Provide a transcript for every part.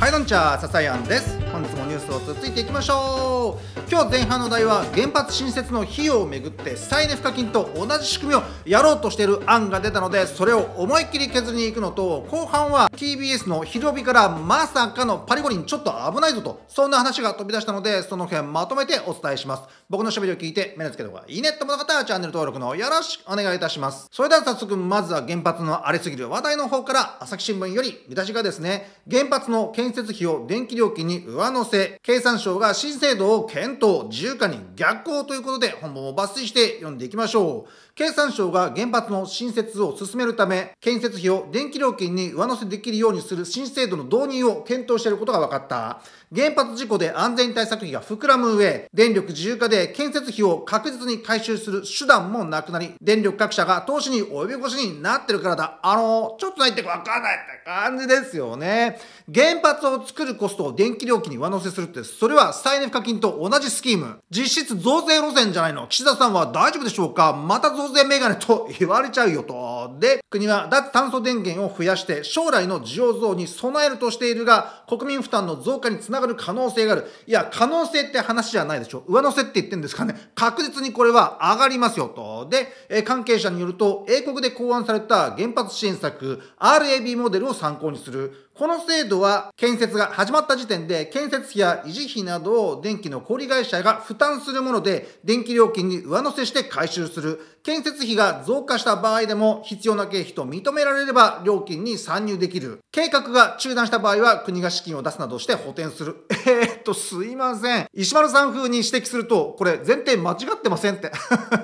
はい、どんちゃー、ささやんです。本日もニュースを続ついていきましょう。今日前半の題は原発新設の費用をめぐって再エネ賦課金と同じ仕組みをやろうとしている案が出たので、それを思いっきり削りに行くのと、後半は TBS の広びからまさかのパリ五輪ちょっと危ないぞと、そんな話が飛び出したので、その辺まとめてお伝えします。僕の喋りを聞いて目の付けとかいいねってった方はチャンネル登録のよろしくお願いいたします。それでは早速、まずは原発の荒れすぎる話題の方から、朝日新聞より見出しがですね、原発の建建設費を電気料金に上乗せ、経産省が新制度を検討、自由化に逆行ということで、本文を抜粋して読んでいきましょう。経産省が原発の新設を進めるため、建設費を電気料金に上乗せできるようにする新制度の導入を検討していることが分かった。原発事故で安全対策費が膨らむ上、電力自由化で建設費を確実に回収する手段もなくなり、電力各社が投資に及び腰になってるからだ。あのちょっとないってわかんないって感じですよね。原発を作るコストを電気料金に上乗せするって、それは再エネ賦課金と同じスキーム。実質増税路線じゃないの。岸田さんは大丈夫でしょうかまた増当然メガネと言われちゃうよと。で、国は脱炭素電源を増やして将来の需要増に備えるとしているが、国民負担の増加につながる可能性がある。いや、可能性って話じゃないでしょ。上乗せって言ってんですかね。確実にこれは上がりますよと。で、え関係者によると、英国で考案された原発支援策、RAB モデルを参考にする。この制度は建設が始まった時点で建設費や維持費などを電気の小売会社が負担するもので電気料金に上乗せして回収する。建設費が増加した場合でも必要な経費と認められれば料金に参入できる。計画が中断した場合は国が資金を出すなどして補填する。えー、っと、すいません。石丸さん風に指摘すると、これ前提間違ってませんって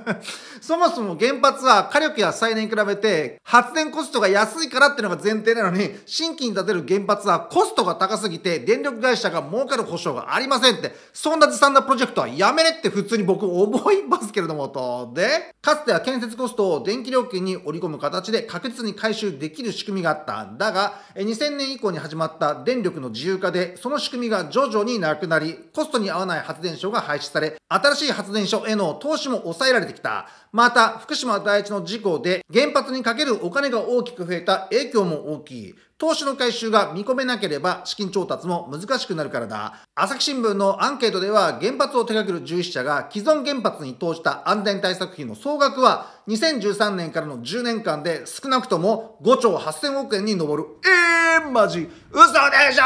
そもそも原発は火力や再燃に比べて発電コストが安いからっていうのが前提なのに新規に建てる原発はコストが高すぎて電力会社が儲かる保証がありませんって、そんなずさんなプロジェクトはやめれって普通に僕思いますけれどもと。で、かつては建設コストを電気料金に織り込む形で確実に回収できる仕組みがあったんだが、2000年以降に始まった電力の自由化でその仕組みが徐々になくなり、コストに合わない発電所が廃止され、新しい発電所への投資も抑えられてきた。また、福島第一の事故で原発にかけるお金が大きく増えた影響も大きい。投資の回収が見込めなければ資金調達も難しくなるからだ。朝日新聞のアンケートでは原発を手掛ける11社が既存原発に投じた安全対策費の総額は2013年からの10年間で少なくとも5兆8000億円に上る。えー、マジ嘘でしょ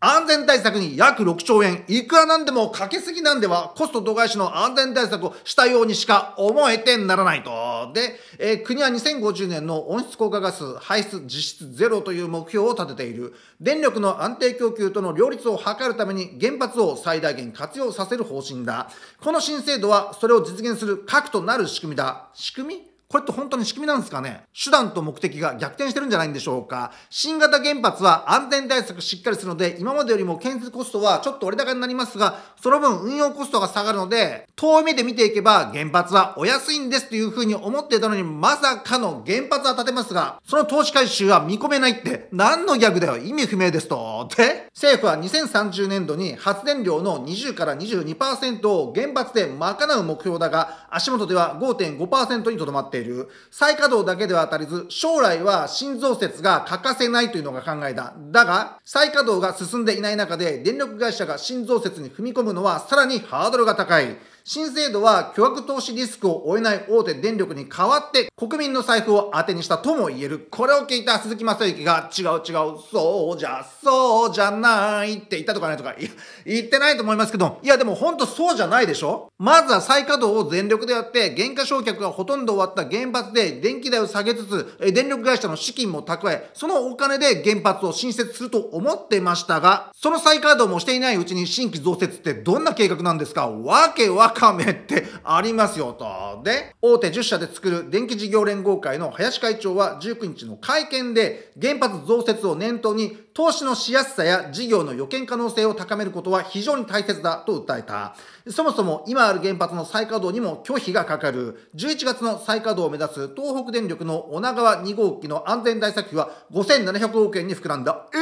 安全対策に約6兆円。いくらなんでもかけすぎなんではコスト度外視の安全対策をしたようにしか思えてならないと。で、えー、国は2050年の温室効果ガス排出実質ゼロという目目標を立てている電力の安定供給との両立を図るために原発を最大限活用させる方針だこの新制度はそれを実現する核となる仕組みだ仕組みこれって本当に仕組みなんですかね手段と目的が逆転してるんじゃないんでしょうか新型原発は安全対策しっかりするので、今までよりも建設コストはちょっと折り高になりますが、その分運用コストが下がるので、遠い目で見ていけば原発はお安いんですというふうに思っていたのに、まさかの原発は建てますが、その投資回収は見込めないって、何のギャグだよ意味不明ですと。で、政府は2030年度に発電量の20から22%を原発で賄う目標だが、足元では5.5%にとどまってている。再稼働だけでは当たりず、将来は新増設が欠かせないというのが考えだ。だが、再稼働が進んでいない中で、電力会社が新増設に踏み込むのはさらにハードルが高い。新制度は巨額投資リスクを負えない大手電力に代わって国民の財布を当てにしたとも言える。これを聞いた鈴木正幸が違う違う、そうじゃ、そうじゃないって言ったとかねとか、言ってないと思いますけど、いやでもほんとそうじゃないでしょまずは再稼働を全力でやって、減価償却がほとんど終わった原発で電気代を下げつつ、電力会社の資金も蓄え、そのお金で原発を新設すると思ってましたが、その再稼働もしていないうちに新規増設ってどんな計画なんですかわけわ亀ってありますよと。で、大手10社で作る電気事業連合会の林会長は19日の会見で、原発増設を念頭に、投資のしやすさや事業の予見可能性を高めることは非常に大切だと訴えた。そもそも今ある原発の再稼働にも拒否がかかる。11月の再稼働を目指す東北電力の女川2号機の安全対策費は5700億円に膨らんだ。え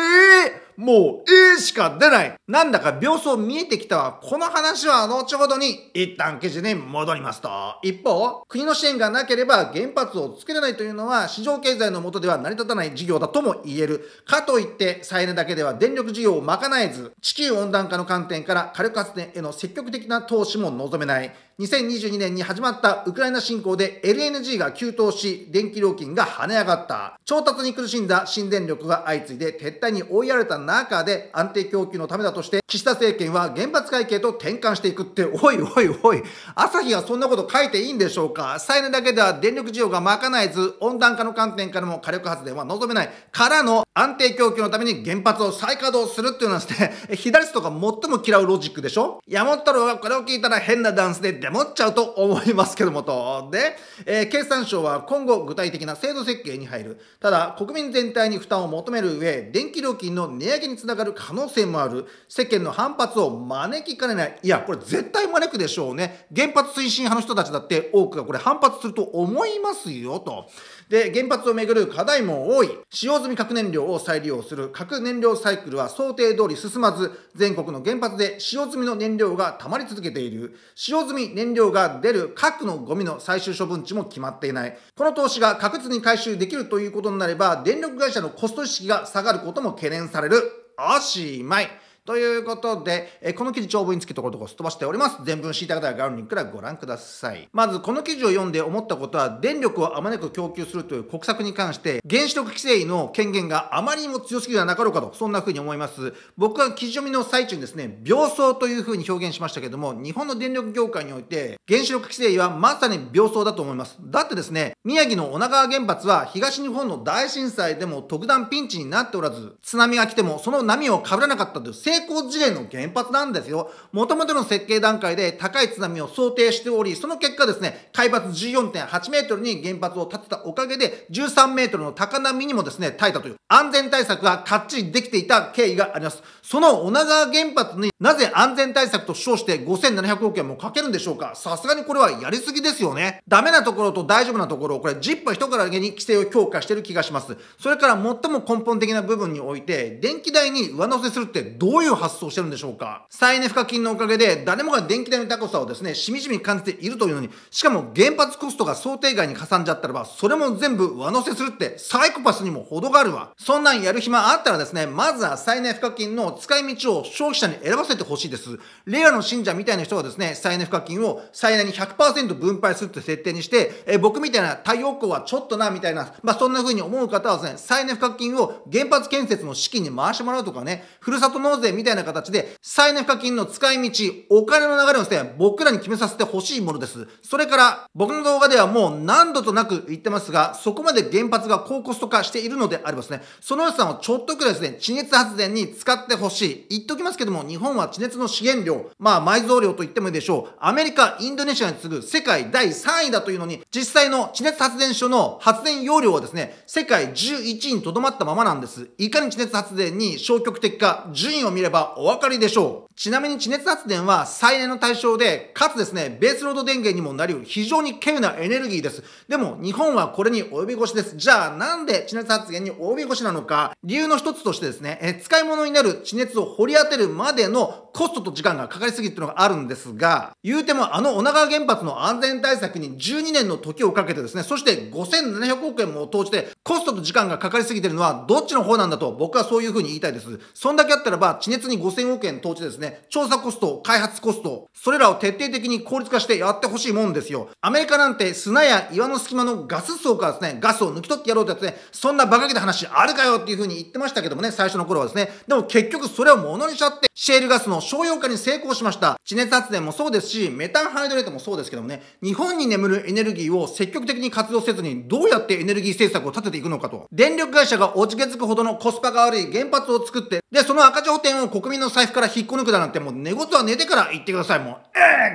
えーもう、えーしか出ない。なんだか秒相見えてきたわ。この話は後ほどに、一旦記事に戻りますと。一方、国の支援がなければ原発を作れないというのは、市場経済の下では成り立たない事業だとも言える。かといって、再エネだけでは電力事業を賄えず、地球温暖化の観点から火力発電への積極的な投資も望めない。2022年に始まったウクライナ侵攻で LNG が急騰し、電気料金が跳ね上がった。調達に苦しんだ新電力が相次いで撤退に追いやられた中で安定供給のためだとして、岸田政権は原発会計と転換していくって、おいおいおい、朝日がそんなこと書いていいんでしょうか再燃だけでは電力需要が賄えず、温暖化の観点からも火力発電は望めない。からの安定供給のために原発を再稼働するっていうのはですね、左スとが最も嫌うロジックでしょ山本太郎がこれを聞いたら変なダンスででもっちゃうと思いますけどもと。で、えー、経産省は今後具体的な制度設計に入る。ただ、国民全体に負担を求める上、電気料金の値上げにつながる可能性もある。世間の反発を招きかねない。いや、これ絶対招くでしょうね。原発推進派の人たちだって多くがこれ反発すると思いますよと。で、原発をめぐる課題も多い。使用済み核燃料を再利用する核燃料サイクルは想定通り進まず、全国の原発で使用済みの燃料が溜まり続けている。使用済み燃料が出る核のゴミの最終処分地も決まっていない。この投資が確実に回収できるということになれば、電力会社のコスト意識が下がることも懸念される。おしまい。ということで、えこの記事長文につきところどころすっ飛ばしております。全文知りたい方は概要欄からご覧ください。まず、この記事を読んで思ったことは、電力をあまねく供給するという国策に関して、原子力規制の権限があまりにも強すぎではなかろうかと、そんな風に思います。僕は記事読みの最中にですね、病巣という風に表現しましたけども、日本の電力業界において、原子力規制はまさに病巣だと思います。だってですね、宮城の女川原発は東日本の大震災でも特段ピンチになっておらず、津波が来てもその波を被らなかったという成功事例の原発なんですよ。もともとの設計段階で高い津波を想定しており、その結果ですね、海抜14.8メートルに原発を建てたおかげで、13メートルの高波にもですね、耐えたという、安全対策がかっちりできていた経緯があります。その女川原発になぜ安全対策と称して5700億円もかけるんでしょうかさすがにこれはやりすぎですよね。ダメなところと大丈夫なところこれ、ジッパー人から上げに規制を強化してる気がします。それから最も根本的な部分において、電気代に上乗せするってどういういう発想をしてるんでしょうか再エネ賦課金のおかげで誰もが電気代の高さをですね、しみじみ感じているというのに、しかも原発コストが想定外にかさんじゃったらば、それも全部上乗せするってサイコパスにも程があるわ。そんなんやる暇あったらですね、まずは再エネ賦課金の使い道を消費者に選ばせてほしいです。レアの信者みたいな人がですね、再エネ賦課金を最大に100%分配するって設定にして、え僕みたいな太陽光はちょっとな、みたいな、まあ、そんな風に思う方はですね、再エネ賦課金を原発建設の資金に回してもらうとかね、ふるさと納税みたいな形で、債の課金の使い道、お金の流れをですね、僕らに決めさせてほしいものです。それから、僕の動画ではもう何度となく言ってますが、そこまで原発が高コスト化しているのであればですね、その予算をちょっとくらいですね、地熱発電に使ってほしい。言っておきますけども、日本は地熱の資源量、まあ埋蔵量と言ってもいいでしょう。アメリカ、インドネシアに次ぐ世界第3位だというのに、実際の地熱発電所の発電容量はですね、世界11位にとどまったままなんです。いかに地熱発電に消極的か、順位を見るればお分かりでしょう。ちなみに地熱発電は再燃の対象で、かつですね、ベースロード電源にもなりうる非常に稀有なエネルギーです。でも日本はこれに及び腰です。じゃあなんで地熱発電に及び腰なのか、理由の一つとしてですね、え使い物になる地熱を掘り当てるまでのコストと時間がかかりすぎっていうのがあるんですが、言うてもあの女川原発の安全対策に12年の時をかけてですね、そして5700億円も投じて、コストと時間がかかりすぎてるのはどっちの方なんだと僕はそういうふうに言いたいです。そんだけあったらば地熱に5000億円投じてですね、ね、調査コスト、開発コスト、それらを徹底的に効率化してやってほしいもんですよ。アメリカなんて砂や岩の隙間のガス層からですね、ガスを抜き取ってやろうってやつね、そんな馬鹿げた話あるかよっていう風に言ってましたけどもね、最初の頃はですね。でも結局それを物にしちゃって、シェールガスの商用化に成功しました。地熱発電もそうですし、メタンハイドレートもそうですけどもね、日本に眠るエネルギーを積極的に活用せずに、どうやってエネルギー政策を立てていくのかと。電力会社がおじけくほどのコスパが悪い原発を作って、で、その赤字補填を国民の財布から引っこ抜くだなんてもう寝言は寝てから言ってください。もう、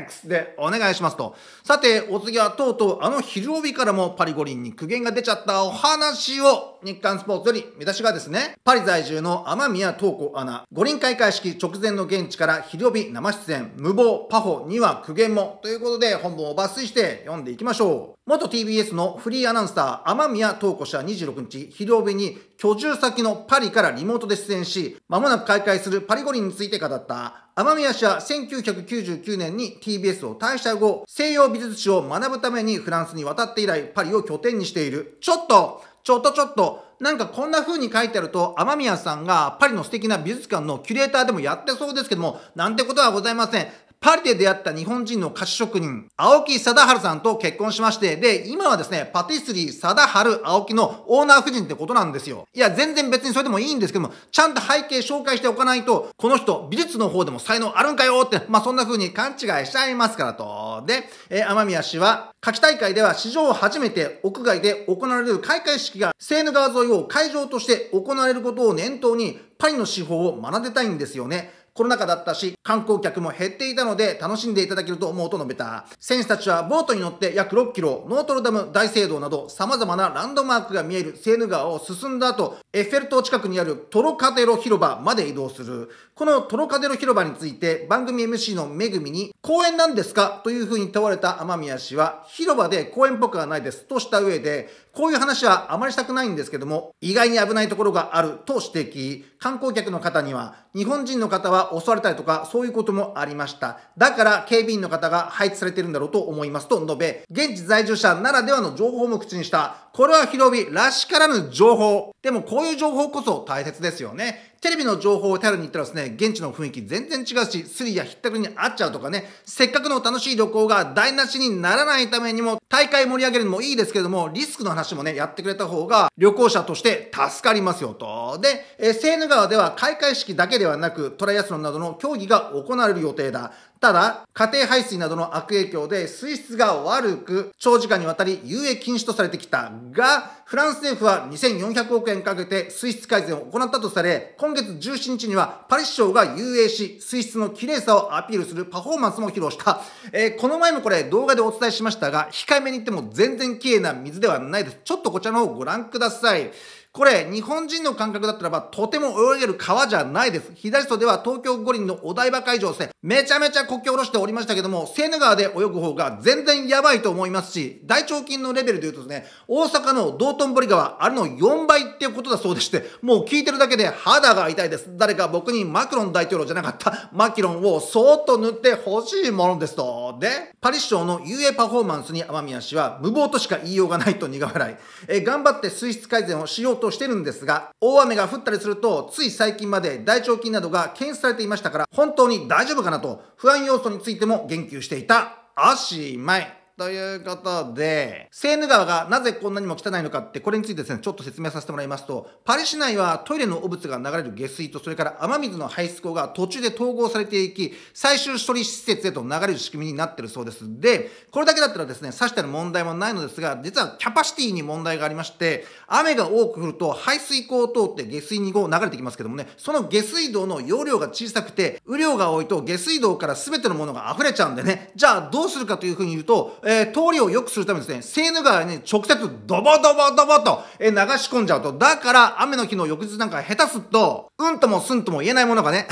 X でお願いしますと。さて、お次はとうとうあの昼帯からもパリ五輪に苦言が出ちゃったお話を日刊スポーツより見出しがですね、パリ在住の天宮東子アナ、五輪開会式直前の現地から昼帯生出演、無謀、パホには苦言もということで本文を抜粋して読んでいきましょう。元 TBS のフリーアナウンサー、天宮東子氏は26日、昼帯に居住先のパリからリモートで出演し、まもなく開会するパリ五輪について語った。雨宮氏は1999年に TBS を退社後、西洋美術史を学ぶためにフランスに渡って以来、パリを拠点にしている。ちょっとちょっとちょっと、なんかこんな風に書いてあると、雨宮さんがパリの素敵な美術館のキュレーターでもやってそうですけども、なんてことはございません。パリで出会った日本人の菓子職人、青木貞治さんと結婚しまして、で、今はですね、パティスリー貞治青木のオーナー夫人ってことなんですよ。いや、全然別にそれでもいいんですけども、ちゃんと背景紹介しておかないと、この人、美術の方でも才能あるんかよって、まあ、そんな風に勘違いしちゃいますからと。で、えー、天宮氏は、夏季大会では史上初めて屋外で行われる開会式が、セーヌ川沿いを会場として行われることを念頭に、パリの手法を学べたいんですよね。コロナ禍だったし、観光客も減っていたので楽しんでいただけると思うと述べた。選手たちはボートに乗って約6キロ、ノートルダム大聖堂など様々なランドマークが見えるセーヌ川を進んだ後、エッフェル塔近くにあるトロカデロ広場まで移動する。このトロカデロ広場について番組 MC のめぐみに公園なんですかという風に問われた天宮氏は広場で公園っぽくはないですとした上でこういう話はあまりしたくないんですけども意外に危ないところがあると指摘。観光客の方には日本人の方は襲われたりとか、そういうこともありました。だから、警備員の方が配置されてるんだろうと思いますと述べ、現地在住者ならではの情報も口にした。これは広びらしからぬ情報。でも、こういう情報こそ大切ですよね。テレビの情報を頼りに行ったらですね、現地の雰囲気全然違うし、スリやひったくりに合っちゃうとかね、せっかくの楽しい旅行が台無しにならないためにも、大会盛り上げるのもいいですけれども、リスクの話もね、やってくれた方が、旅行者として助かりますよと。で、えセーヌ川では開会式だけではなく、トライアスロンなどの競技が行われる予定だ。ただ、家庭排水などの悪影響で水質が悪く、長時間にわたり遊泳禁止とされてきたが、フランス政府は2400億円かけて水質改善を行ったとされ、今月17日にはパリ市長が遊泳し、水質の綺麗さをアピールするパフォーマンスも披露した。えー、この前もこれ動画でお伝えしましたが、控えめに言っても全然綺麗な水ではないです。ちょっとこちらの方ご覧ください。これ、日本人の感覚だったらば、とても泳げる川じゃないです。左袖は東京五輪のお台場会場ですね、めちゃめちゃこき下ろしておりましたけども、セーヌ川で泳ぐ方が全然やばいと思いますし、大腸筋のレベルで言うとですね、大阪の道頓堀川、あれの4倍っていうことだそうでして、もう聞いてるだけで肌が痛いです。誰か僕にマクロン大統領じゃなかったマキロンをそーっと塗ってほしいものですと。で、パリ市長の遊泳パフォーマンスに天宮氏は無謀としか言いようがないと苦笑い。え頑張って水質改善をしようとしてるんですが、大雨が降ったりすると、つい最近まで大腸菌などが検出されていましたから、本当に大丈夫かなと、不安要素についても言及していた、足前。ということで、セーヌ川がなぜこんなにも汚いのかって、これについてですね、ちょっと説明させてもらいますと、パリ市内はトイレの汚物が流れる下水と、それから雨水の排出口が途中で統合されていき、最終処理施設へと流れる仕組みになってるそうです。で、これだけだったらですね、さしてる問題もないのですが、実はキャパシティに問題がありまして、雨が多く降ると排水口を通って下水に流れてきますけどもね、その下水道の容量が小さくて、雨量が多いと下水道から全てのものが溢れちゃうんでね、じゃあどうするかというふうに言うと、えー、通りを良くするためにですね、セーヌ川に直接ドボドボドボと、えー、流し込んじゃうと、だから雨の日の翌日なんか下手すっと、うんともすんとも言えないものがね、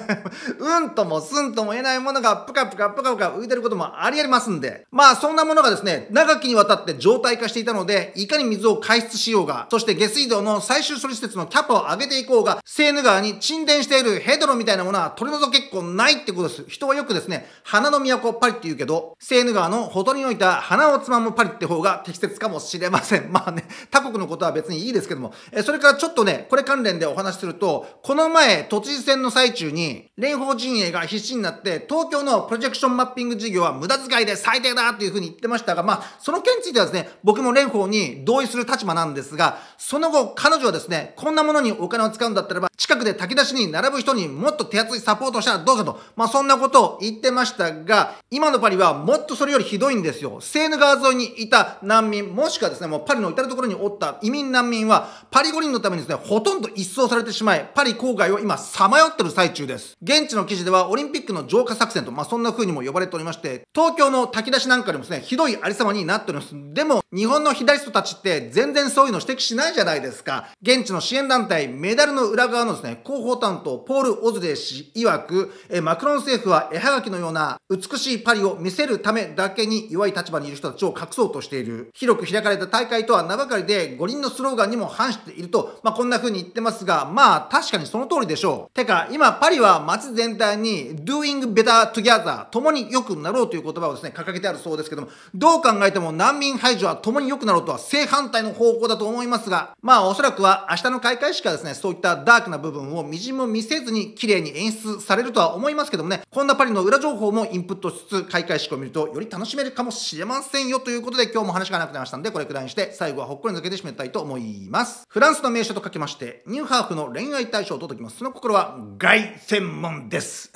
うんともすんとも言えないものがぷかぷかぷかぷか浮いてることもありありますんで、まあそんなものがですね、長きにわたって状態化していたので、いかに水を回出しようが、そして下水道の最終処理施設のキャパを上げていこうが、セーヌ川に沈殿しているヘドロみたいなものは取り除けっこないってことです。人はよくですね、花の都パリって言うけど、セーヌ川のほとりにおいをつまむパリって方が適切かもしれません。まあね、他国のことは別にいいですけども、えそれからちょっとね、これ関連でお話しすると、この前、都知事選の最中に、蓮舫陣営が必死になって、東京のプロジェクションマッピング事業は無駄遣いで最低だというふうに言ってましたが、まあ、その件についてはですね、僕も蓮舫に同意する立場なんですが、その後、彼女はですね、こんなものにお金を使うんだったらば、近くで炊き出しに並ぶ人にもっと手厚いサポートしたらどうかと、まあ、そんなことを言ってましたが、今のパリはもっとそれよりひどいんですですよ。セーヌ川沿いにいた難民、もしくはですね、もうパリの至る所におった移民難民は、パリ五輪のためにですね、ほとんど一掃されてしまい、パリ郊外を今、さまよってる最中です。現地の記事では、オリンピックの浄化作戦と、まあ、そんな風にも呼ばれておりまして、東京の炊き出しなんかでもですね、ひどいありさまになっております。でも、日本の左人たちって、全然そういうの指摘しないじゃないですか。現地の支援団体、メダルの裏側のですね、広報担当、ポール・オズレー氏曰く、えマクロン政府は絵はがきのような美しいパリを見せるためだけに弱い立場にいる人たちを隠そうとしている。広く開かれた大会とは名ばかりで、五輪のスローガンにも反していると、まあ、こんな風に言ってますが、まあ、確かにその通りでしょう。てか、今、パリは街全体に、doing better together、共に良くなろうという言葉をですね、掲げてあるそうですけども、どう考えても難民排除は共に良くなろうとは正反対の方向だと思いますが、まあ、おそらくは明日の開会式はですね、そういったダークな部分をみじも見せずに綺麗に演出されるとは思いますけどもね、こんなパリの裏情報もインプットしつつ、開会式を見るとより楽しめるかもしれませんよということで今日も話がなくなりましたんでこれくらいにして最後はほっこり抜けて締めたいと思います。フランスの名所と書きましてニューハーフの恋愛対象を届きます。その心は外専門です。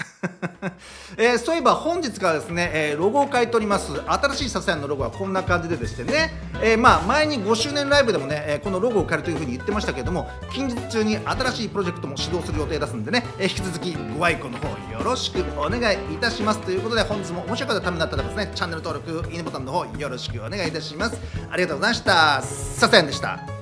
えー、そういえば本日からですね、えー、ロゴを変えております新しいササヤンのロゴはこんな感じでですね、えー、まあ前に5周年ライブでもね、えこのロゴを変えるというふうに言ってましたけれども近日中に新しいプロジェクトも始動する予定ですんでね、え引き続きご愛顧の方よろしくお願いいたしますということで本日も面白かったためになったらですねチャンネル登録いいねボタンの方よろしくお願いいたしますありがとうございましたささやんでした